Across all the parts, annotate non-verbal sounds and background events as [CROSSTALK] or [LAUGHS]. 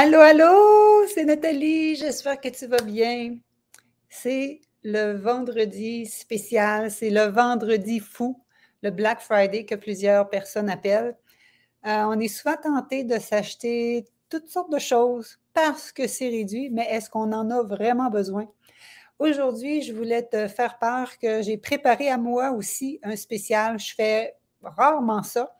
Allô, allô, c'est Nathalie, j'espère que tu vas bien. C'est le vendredi spécial, c'est le vendredi fou, le Black Friday que plusieurs personnes appellent. Euh, on est souvent tenté de s'acheter toutes sortes de choses parce que c'est réduit, mais est-ce qu'on en a vraiment besoin? Aujourd'hui, je voulais te faire part que j'ai préparé à moi aussi un spécial. Je fais rarement ça.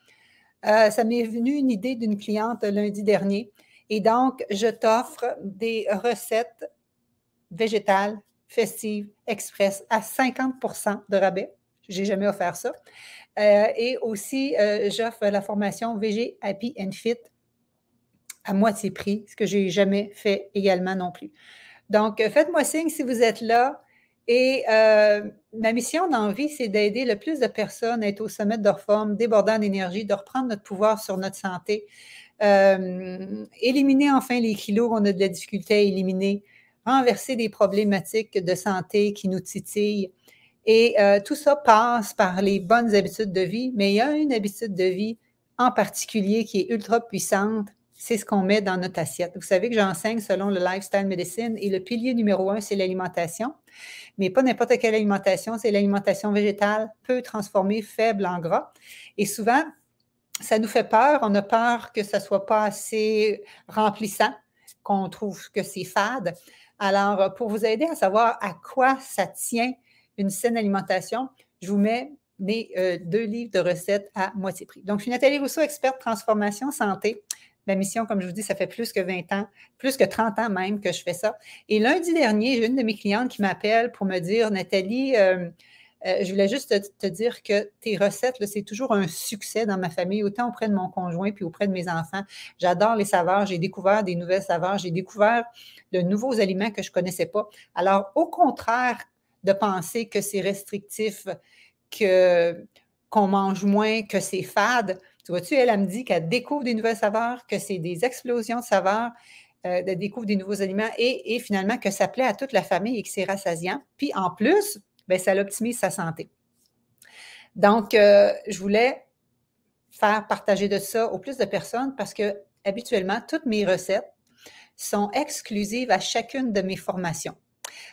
Euh, ça m'est venu une idée d'une cliente lundi dernier. Et donc, je t'offre des recettes végétales, festives, express à 50 de rabais. J'ai jamais offert ça. Euh, et aussi, euh, j'offre la formation VG Happy and Fit à moitié prix, ce que je n'ai jamais fait également non plus. Donc, faites-moi signe si vous êtes là. Et euh, ma mission d'envie, c'est d'aider le plus de personnes à être au sommet de leur forme, débordant d'énergie, de reprendre notre pouvoir sur notre santé, euh, éliminer enfin les kilos qu'on a de la difficulté à éliminer, renverser des problématiques de santé qui nous titillent. Et euh, tout ça passe par les bonnes habitudes de vie, mais il y a une habitude de vie en particulier qui est ultra puissante, c'est ce qu'on met dans notre assiette. Vous savez que j'enseigne selon le lifestyle medicine et le pilier numéro un, c'est l'alimentation, mais pas n'importe quelle alimentation, c'est l'alimentation végétale, peu transformée, faible en gras. Et souvent, ça nous fait peur. On a peur que ça ne soit pas assez remplissant, qu'on trouve que c'est fade. Alors, euh, pour vous aider à savoir à quoi ça tient une saine alimentation, je vous mets mes euh, deux livres de recettes à moitié prix. Donc, je suis Nathalie Rousseau, experte transformation santé. Ma mission, comme je vous dis, ça fait plus que 20 ans, plus que 30 ans même que je fais ça. Et lundi dernier, j'ai une de mes clientes qui m'appelle pour me dire, Nathalie, euh, euh, je voulais juste te, dire que tes recettes, c'est toujours un succès dans ma famille, autant auprès de mon conjoint puis auprès de mes enfants. J'adore les saveurs, j'ai découvert des nouvelles saveurs, j'ai découvert de nouveaux aliments que je ne connaissais pas. Alors, au contraire de penser que c'est restrictif, que qu'on mange moins, que c'est fade, tu vois-tu, elle, elle me dit qu'elle découvre des nouvelles saveurs, que c'est des explosions de saveurs. Euh, de découvre des nouveaux aliments et, et, finalement que ça plaît à toute la famille et que c'est rassasiant. Puis en plus, bien, ça l'optimise sa santé. Donc, euh, je voulais faire partager de ça au plus de personnes parce que habituellement, toutes mes recettes sont exclusives à chacune de mes formations.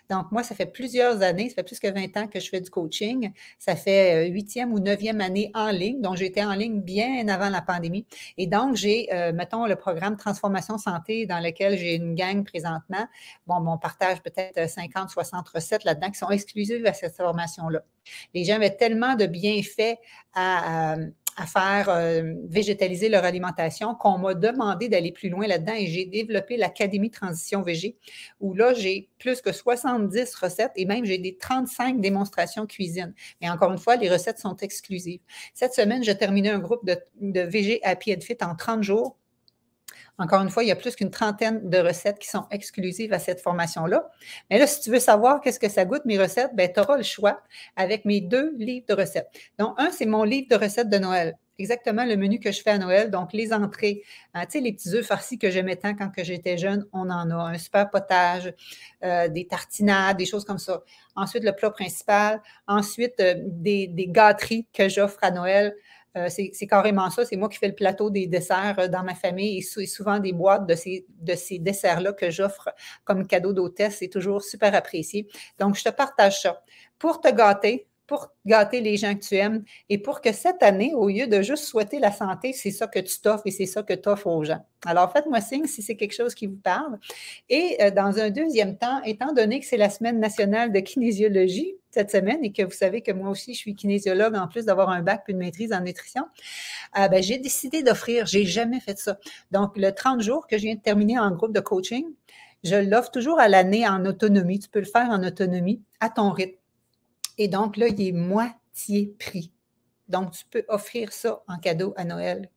Donc, moi, ça fait plusieurs années, ça fait plus que 20 ans que je fais du coaching. Ça fait euh, huitième ou neuvième année en ligne. Donc, j'étais en ligne bien avant la pandémie. Et donc, j'ai, euh, mettons, le programme Transformation Santé dans lequel j'ai une gang présentement. Bon, on partage peut-être 50, 60 recettes là-dedans qui sont exclusives à cette formation-là. Les gens tellement de bienfaits à euh, à faire euh, végétaliser leur alimentation, qu'on m'a demandé d'aller plus loin là-dedans et j'ai développé l'Académie Transition VG, où là, j'ai plus que 70 recettes et même j'ai des 35 démonstrations cuisine. Mais encore une fois, les recettes sont exclusives. Cette semaine, j'ai terminé un groupe de, de VG Happy and Fit en 30 jours encore une fois, il y a plus qu'une trentaine de recettes qui sont exclusives à cette formation-là. Mais là, si tu veux savoir qu'est-ce que ça goûte, mes recettes, ben, tu auras le choix avec mes deux livres de recettes. Donc, un, c'est mon livre de recettes de Noël exactement le menu que je fais à Noël. Donc, les entrées, euh, tu sais, les petits œufs farcis que j'aimais tant quand j'étais jeune, on en a. Un super potage, euh, des tartinades, des choses comme ça. Ensuite, le plat principal. Ensuite, euh, des, gâteries que j'offre à Noël. Euh, c'est carrément ça. C'est moi qui fais le plateau des desserts euh, dans ma famille et, souvent des boîtes de ces, de ces desserts-là que j'offre comme cadeau d'hôtesse. C'est toujours super apprécié. Donc, je te partage ça. Pour te gâter, pour gâter les gens que tu aimes et pour que cette année, au lieu de juste souhaiter la santé, c'est ça que tu t'offres et c'est ça que tu offres aux gens. Alors, faites-moi signe si c'est quelque chose qui vous parle. Et euh, dans un deuxième temps, étant donné que c'est la semaine nationale de kinésiologie, cette semaine et que vous savez que moi aussi, je suis kinésiologue en plus d'avoir un bac puis une maîtrise en nutrition, euh, ben, j'ai décidé d'offrir, j'ai jamais fait ça. Donc, le 30 jours que je viens de terminer en groupe de coaching, je l'offre toujours à l'année en autonomie. Tu peux le faire en autonomie à ton rythme. Et donc, là, il est moitié pris. Donc, tu peux offrir ça en cadeau à Noël.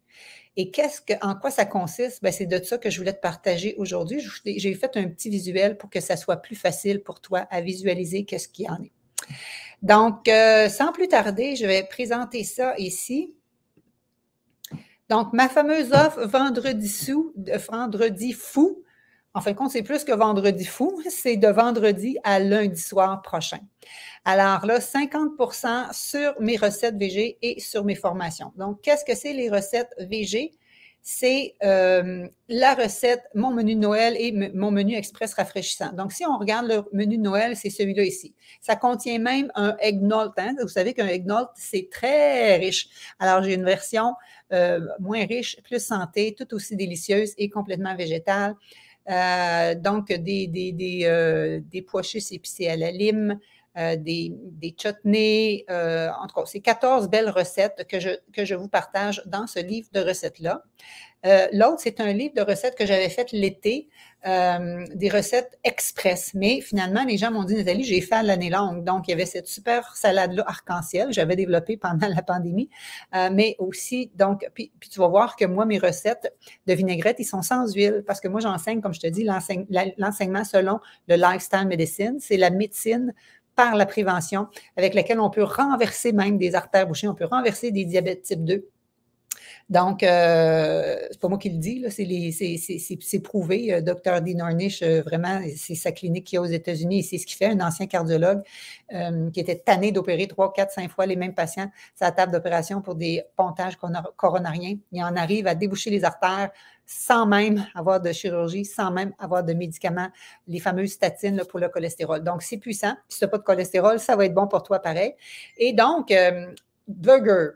Et qu'est-ce que, en quoi ça consiste? Ben, c'est de ça que je voulais te partager aujourd'hui. J'ai fait un petit visuel pour que ça soit plus facile pour toi à visualiser qu'est-ce qu'il y en est. Donc, euh, sans plus tarder, je vais présenter ça ici. Donc, ma fameuse offre vendredi, sous, vendredi fou, en fin de compte, c'est plus que vendredi fou, [LAUGHS] c'est de vendredi à lundi soir prochain. Alors là, 50 sur mes recettes VG et sur mes formations. Donc, qu'est-ce que c'est les recettes VG? c'est euh, la recette, mon menu Noël et mon menu express rafraîchissant. Donc, si on regarde le menu Noël, c'est celui-là ici. Ça contient même un eggnog. Hein. Vous savez qu'un eggnog, c'est très riche. Alors, j'ai une version euh, moins riche, plus santé, tout aussi délicieuse et complètement végétale. Euh, donc, des, des, pois épicés à la lime, euh, des, des chutneys. Euh, en tout cas, c'est 14 belles recettes que je, vous partage dans ce livre de recettes-là. Euh, l'autre, c'est un livre de recettes que j'avais fait l'été, euh, des recettes express. Mais finalement, les gens m'ont dit, Nathalie, j'ai fait l'année longue. Donc, il y avait cette super salade-là arc-en-ciel que j'avais développée pendant la pandémie. mais aussi, donc, puis, puis, tu vas voir que moi, mes recettes de vinaigrette, ils sont sans huile parce que moi, j'enseigne, comme je te dis, l'enseignement selon le lifestyle medicine. C'est la médecine par la prévention, avec laquelle on peut renverser même des artères bouchées, on peut renverser des diabètes type 2 donc, euh, c'est pas moi qui le dis, c'est prouvé. Euh, docteur Dean Ornish, euh, vraiment, c'est sa clinique qui a aux États-Unis et c'est ce qu'il fait, un ancien cardiologue euh, qui était tanné d'opérer trois, quatre, cinq fois les mêmes patients sa table d'opération pour des pontages coronariens. Il en arrive à déboucher les artères sans même avoir de chirurgie, sans même avoir de médicaments, les fameuses statines pour le cholestérol. Donc, c'est puissant. Si tu n'as pas de cholestérol, ça va être bon pour toi pareil. Et donc, burger,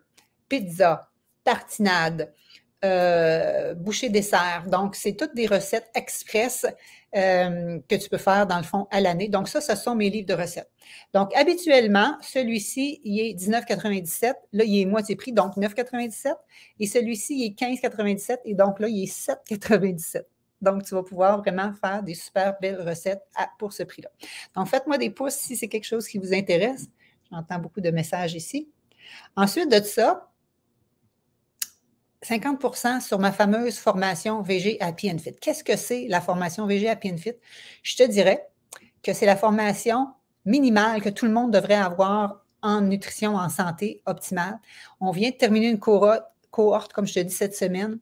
pizza, tartinade, euh, boucher dessert. Donc, c'est toutes des recettes express euh, que tu peux faire, dans le fond, à l'année. Donc, ça, ce sont mes livres de recettes. Donc, habituellement, celui-ci, il est 19,97. Là, il est moitié prix, donc 9,97. Et celui-ci, il est 15,97. Et donc, là, il est 7,97. Donc, tu vas pouvoir vraiment faire des super belles recettes pour ce prix-là. Donc, faites-moi des pouces si c'est quelque chose qui vous intéresse. J'entends beaucoup de messages ici. Ensuite de ça, 50 sur ma fameuse formation VG Happy and Fit. Qu'est-ce que c'est la formation VG Happy and Fit? Je te dirais que c'est la formation minimale que tout le monde devrait avoir en nutrition, en santé optimale. On vient de terminer une cohorte, comme je te dis, cette semaine.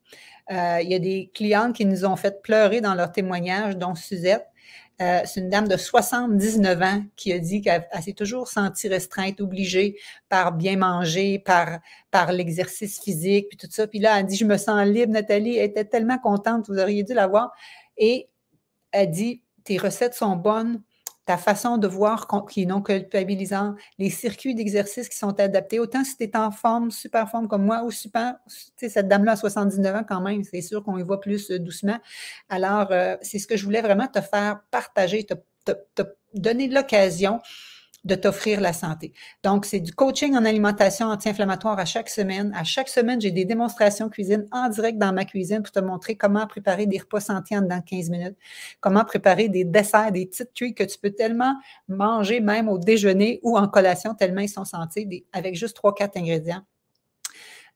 Euh, il y a des clientes qui nous ont fait pleurer dans leurs témoignages, dont Suzette, euh, c'est une dame de 79 ans qui a dit qu'elle s'est toujours sentie restreinte, obligée par bien manger, par, par l'exercice physique, puis tout ça. Puis là, elle dit, je me sens libre, Nathalie. Elle était tellement contente, vous auriez dû la voir. Et elle dit, tes recettes sont bonnes, ta façon de voir qui est non culpabilisant, les circuits d'exercice qui sont adaptés, autant si tu es en forme, super forme comme moi, ou super, tu sais, cette dame-là à 79 ans quand même, c'est sûr qu'on y voit plus euh, doucement. Alors, euh, c'est ce que je voulais vraiment te faire partager, te donner l'occasion de t'offrir la santé. Donc, c'est du coaching en alimentation anti-inflammatoire à chaque semaine. À chaque semaine, j'ai des démonstrations cuisine en direct dans ma cuisine pour te montrer comment préparer des repas santé en 15 minutes, comment préparer des desserts, des petites tuiles que tu peux tellement manger même au déjeuner ou en collation tellement ils sont sentis, avec juste 3-4 ingrédients.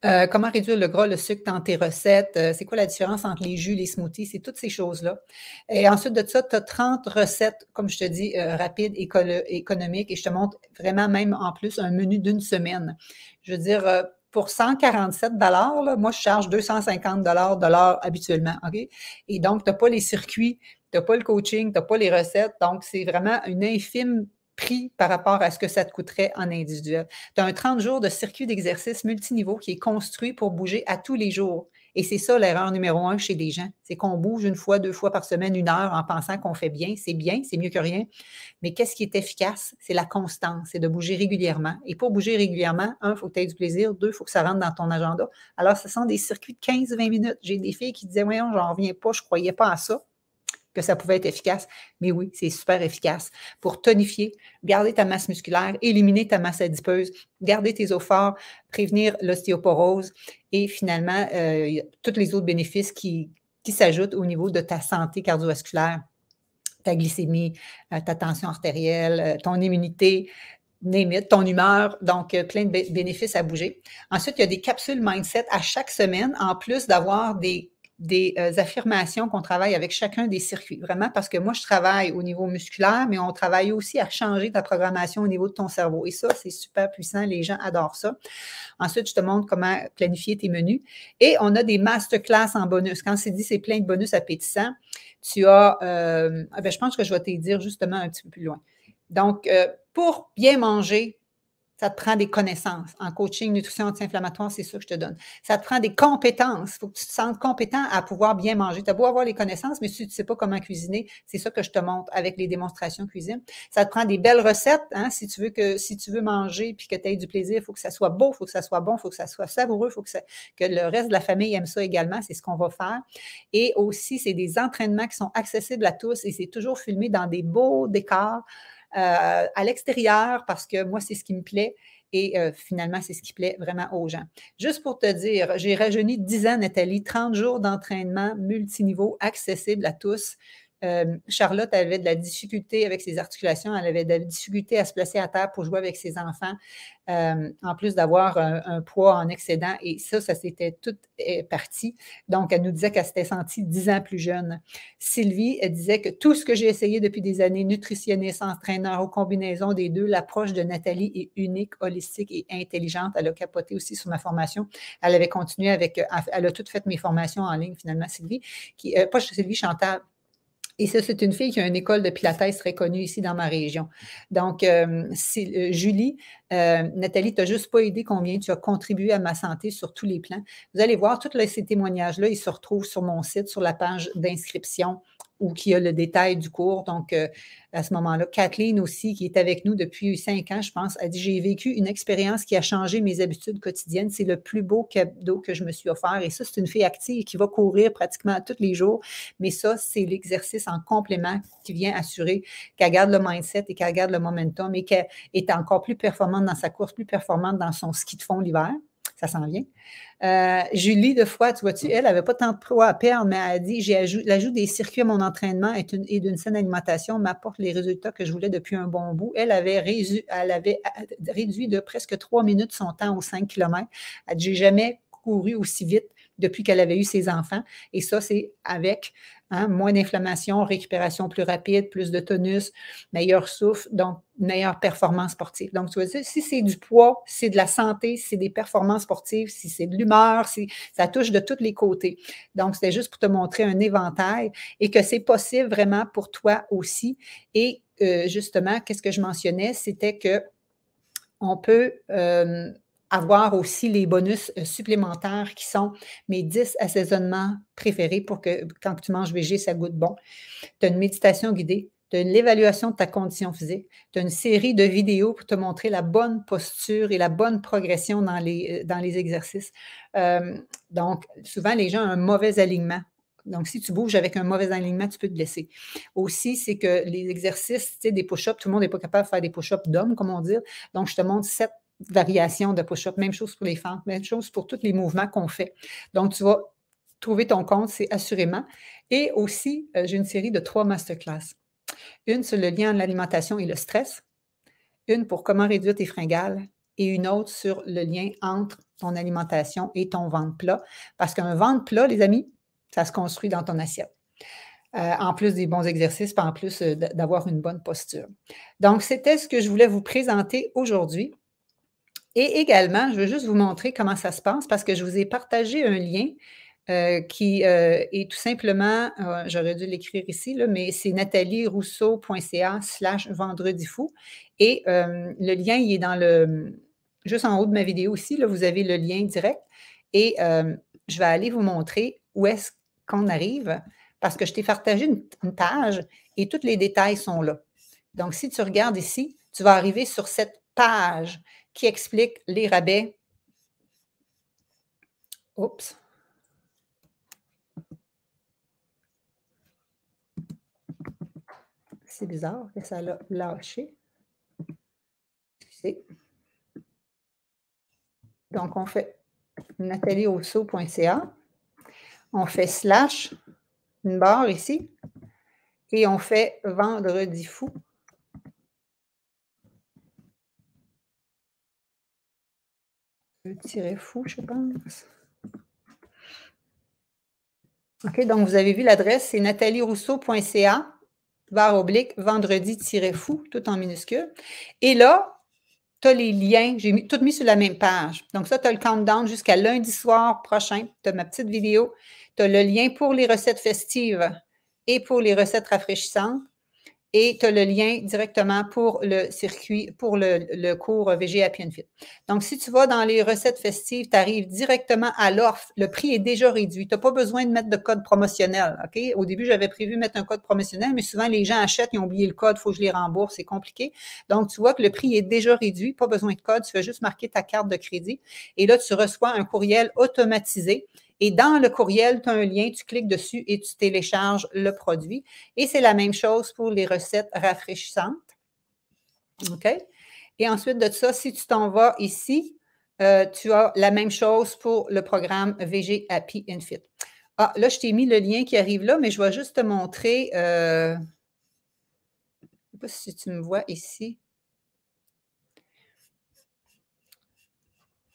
Euh, comment réduire le gras, le sucre dans tes recettes? Euh, c'est quoi la différence entre les jus, les smoothies? C'est toutes ces choses-là. Et ensuite de ça, tu as 30 recettes, comme je te dis, euh, rapides, économiques. Et je te montre vraiment même en plus un menu d'une semaine. Je veux dire, pour 147 dollars, moi, je charge 250 dollars de habituellement. Et donc, tu n'as pas les circuits, tu n'as pas le coaching, tu n'as pas les recettes. Donc, c'est vraiment une infime prix par rapport à ce que ça te coûterait en individuel. Tu as un 30 jours de circuit d'exercice multiniveau qui est construit pour bouger à tous les jours. Et c'est ça l'erreur numéro un chez les gens. C'est qu'on bouge une fois, deux fois par semaine, une heure en pensant qu'on fait bien. C'est bien, c'est mieux que rien. Mais qu'est-ce qui est efficace? C'est la constance, c'est de bouger régulièrement. Et pour bouger régulièrement, un, il faut que tu aies du plaisir. Deux, il faut que ça rentre dans ton agenda. Alors, ce sont des circuits de 15-20 minutes. J'ai des filles qui disaient, voyons, j'en reviens pas, je croyais pas à ça que ça pouvait être efficace. Mais oui, c'est super efficace pour tonifier, garder ta masse musculaire, éliminer ta masse adipeuse, garder tes os forts, prévenir l'ostéoporose et finalement, euh, tous les autres bénéfices qui, qui s'ajoutent au niveau de ta santé cardiovasculaire, ta glycémie, euh, ta tension artérielle, euh, ton immunité, ton humeur, donc euh, plein de bénéfices à bouger. Ensuite, il y a des capsules mindset à chaque semaine, en plus d'avoir des des euh, affirmations qu'on travaille avec chacun des circuits. Vraiment, parce que moi, je travaille au niveau musculaire, mais on travaille aussi à changer ta programmation au niveau de ton cerveau. Et ça, c'est super puissant. Les gens adorent ça. Ensuite, je te montre comment planifier tes menus. Et on a des masterclass en bonus. Quand c'est dit, c'est plein de bonus appétissants. Tu as, euh, ah ben, je pense que je vais te dire justement un petit peu plus loin. Donc, euh, pour bien manger, ça te prend des connaissances. En coaching, nutrition anti-inflammatoire, c'est ça que je te donne. Ça te prend des compétences. Il faut que tu te sentes compétent à pouvoir bien manger. Tu as beau avoir les connaissances, mais si tu ne sais pas comment cuisiner, c'est ça que je te montre avec les démonstrations cuisine. Ça te prend des belles recettes. Hein, si, tu veux que, si tu veux manger puis que tu aies du plaisir, il faut que ça soit beau, il faut que ça soit bon, il faut que ça soit savoureux, il faut que, ça, que le reste de la famille aime ça également. C'est ce qu'on va faire. Et aussi, c'est des entraînements qui sont accessibles à tous et c'est toujours filmé dans des beaux décors. Euh, à l'extérieur parce que moi, c'est ce qui me plaît. Et euh, finalement, c'est ce qui plaît vraiment aux gens. Juste pour te dire, j'ai rajeuni 10 ans, Nathalie, 30 jours d'entraînement multiniveau accessible à tous. Euh, Charlotte avait de la difficulté avec ses articulations, elle avait de la difficulté à se placer à terre pour jouer avec ses enfants, euh, en plus d'avoir un, poids en excédent. Et ça, ça s'était tout euh, parti. Donc, elle nous disait qu'elle s'était sentie dix ans plus jeune. Sylvie, elle disait que tout ce que j'ai essayé depuis des années, nutritionniste, entraîneur, aux combinaisons des deux, l'approche de Nathalie est unique, holistique et intelligente. Elle a capoté aussi sur ma formation. Elle avait continué avec, elle a toutes fait mes formations en ligne finalement, Sylvie, qui, pas Sylvie Chantal, et ça, c'est une fille qui a une école de pilates très connue ici dans ma région. Donc, euh, euh, Julie, euh, Nathalie, tu n'as juste pas aidé combien tu as contribué à ma santé sur tous les plans. Vous allez voir, tous ces témoignages-là, ils se retrouvent sur mon site, sur la page d'inscription ou qui a le détail du cours. Donc, euh, à ce moment-là, Kathleen aussi, qui est avec nous depuis cinq ans, je pense, a dit J'ai vécu une expérience qui a changé mes habitudes quotidiennes. C'est le plus beau cadeau que je me suis offert. Et ça, c'est une fille active qui va courir pratiquement tous les jours. Mais ça, c'est l'exercice en complément qui vient assurer qu'elle garde le mindset et qu'elle garde le momentum et qu'elle est encore plus performante dans sa course, plus performante dans son ski de fond l'hiver ça s'en vient. Euh, Julie, de fois, tu vois-tu, elle n'avait pas tant de poids à perdre, mais elle a dit L'ajout des circuits à mon entraînement et d'une saine alimentation m'apporte les résultats que je voulais depuis un bon bout. Elle avait, réduit, elle avait euh, réduit de presque trois minutes son temps aux cinq kilomètres. Elle dit J'ai jamais couru aussi vite depuis qu'elle avait eu ses enfants. Et ça, c'est avec hein, moins d'inflammation, récupération plus rapide, plus de tonus, meilleur souffle, donc meilleure performance sportive. Donc, tu vois, si c'est du poids, c'est de la santé, c'est des performances sportives, si c'est de l'humeur, si, ça touche de tous les côtés. Donc, c'était juste pour te montrer un éventail et que c'est possible vraiment pour toi aussi. Et euh, justement, qu'est-ce que je mentionnais? C'était que on peut... Euh, avoir aussi les bonus euh, supplémentaires qui sont mes 10 assaisonnements préférés pour que quand tu manges végé, ça goûte bon. Tu as une méditation guidée, tu as l'évaluation de ta condition physique, tu as une série de vidéos pour te montrer la bonne posture et la bonne progression dans les, euh, dans les exercices. Euh, donc, souvent, les gens ont un mauvais alignement. Donc, si tu bouges avec un mauvais alignement, tu peux te blesser. Aussi, c'est que les exercices, tu sais, des push-ups, tout le monde n'est pas capable de faire des push-ups d'hommes, comme on dit. Donc, je te montre sept variation de push-up. Même chose pour les fentes, même chose pour tous les mouvements qu'on fait. Donc, tu vas trouver ton compte, c'est assurément. Et aussi, euh, j'ai une série de trois masterclass. Une sur le lien entre l'alimentation et le stress, une pour comment réduire tes fringales et une autre sur le lien entre ton alimentation et ton ventre plat. Parce qu'un ventre plat, les amis, ça se construit dans ton assiette. Euh, en plus des bons exercices, en plus euh, d'avoir une bonne posture. Donc, c'était ce que je voulais vous présenter aujourd'hui. Et également, je veux juste vous montrer comment ça se passe parce que je vous ai partagé un lien euh, qui euh, est tout simplement, euh, j'aurais dû l'écrire ici, mais c'est natalierousseau.ca slash vendredi fou. Et le lien, il est dans le, juste en haut de ma vidéo aussi. là, vous avez le lien direct. Et je vais aller vous montrer où est-ce qu'on arrive parce que je t'ai partagé une page et tous les détails sont là. Donc, si tu regardes ici, tu vas arriver sur cette page qui explique les rabais. Oups. C'est bizarre que ça l'a lâché. Donc, on fait nathalieosso.ca, On fait slash, une barre ici, et on fait vendredi fou. fou, je pense. OK, donc vous avez vu l'adresse, c'est nathalierousseau.ca, barre oblique vendredi-fou, tout en minuscule. Et là, tu as les liens, j'ai tout mis sur la même page. Donc ça, tu as le countdown jusqu'à lundi soir prochain, tu as ma petite vidéo, tu as le lien pour les recettes festives et pour les recettes rafraîchissantes et tu as le lien directement pour le circuit, pour le, cours VG Happy Fit. Donc, si tu vas dans les recettes festives, tu arrives directement à l'offre. Le prix est déjà réduit. Tu n'as pas besoin de mettre de code promotionnel. Au début, j'avais prévu mettre un code promotionnel, mais souvent, les gens achètent, ils ont oublié le code, il faut que je les rembourse, c'est compliqué. Donc, tu vois que le prix est déjà réduit, pas besoin de code, tu fais juste marquer ta carte de crédit. Et là, tu reçois un courriel automatisé et dans le courriel, tu as un lien, tu cliques dessus et tu télécharges le produit. Et c'est la même chose pour les recettes rafraîchissantes. OK? Et ensuite de ça, si tu t'en vas ici, euh, tu as la même chose pour le programme VG Happy and Fit. Ah, là, je t'ai mis le lien qui arrive là, mais je vais juste te montrer. Euh, je ne sais pas si tu me vois ici.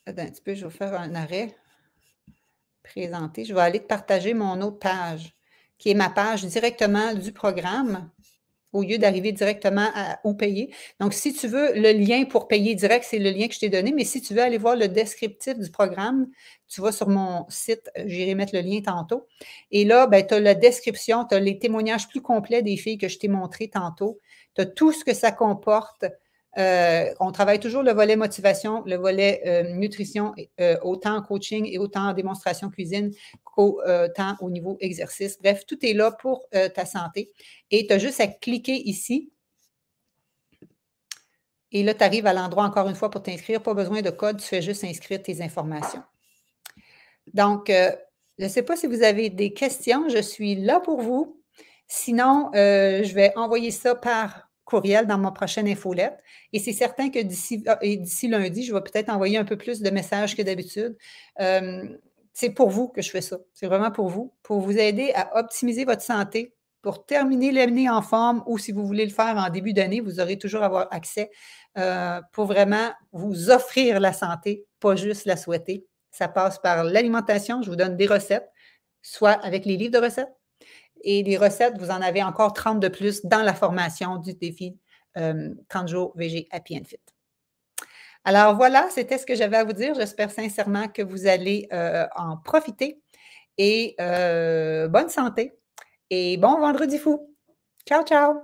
Attends un petit peu, je vais faire un arrêt. Présenter. Je vais aller te partager mon autre page, qui est ma page directement du programme, au lieu d'arriver directement au payer. Donc, si tu veux, le lien pour payer direct, c'est le lien que je t'ai donné. Mais si tu veux aller voir le descriptif du programme, tu vas sur mon site, j'irai mettre le lien tantôt. Et là, ben, tu as la description, tu as les témoignages plus complets des filles que je t'ai montrées tantôt. Tu as tout ce que ça comporte, euh, on travaille toujours le volet motivation, le volet euh, nutrition, euh, autant coaching et autant démonstration cuisine qu'autant au niveau exercice. Bref, tout est là pour ta santé. Et tu as juste à cliquer ici. Et là, tu arrives à l'endroit encore une fois pour t'inscrire. Pas besoin de code, tu fais juste inscrire tes informations. Donc, je ne sais pas si vous avez des questions. Je suis là pour vous. Sinon, je vais envoyer ça par courriel dans mon prochaine infolette. Et c'est certain que d'ici, ah, d'ici lundi, je vais peut-être envoyer un peu plus de messages que d'habitude. Euh, c'est pour vous que je fais ça. C'est vraiment pour vous, pour vous aider à optimiser votre santé, pour terminer l'année en forme ou si vous voulez le faire en début d'année, vous aurez toujours avoir accès euh, pour vraiment vous offrir la santé, pas juste la souhaiter. Ça passe par l'alimentation. Je vous donne des recettes, soit avec les livres de recettes, et les recettes, vous en avez encore 30 de plus dans la formation du défi 30 euh, jours VG Happy and Fit. Alors voilà, c'était ce que j'avais à vous dire. J'espère sincèrement que vous allez euh, en profiter. Et euh, bonne santé et bon vendredi fou. Ciao, ciao.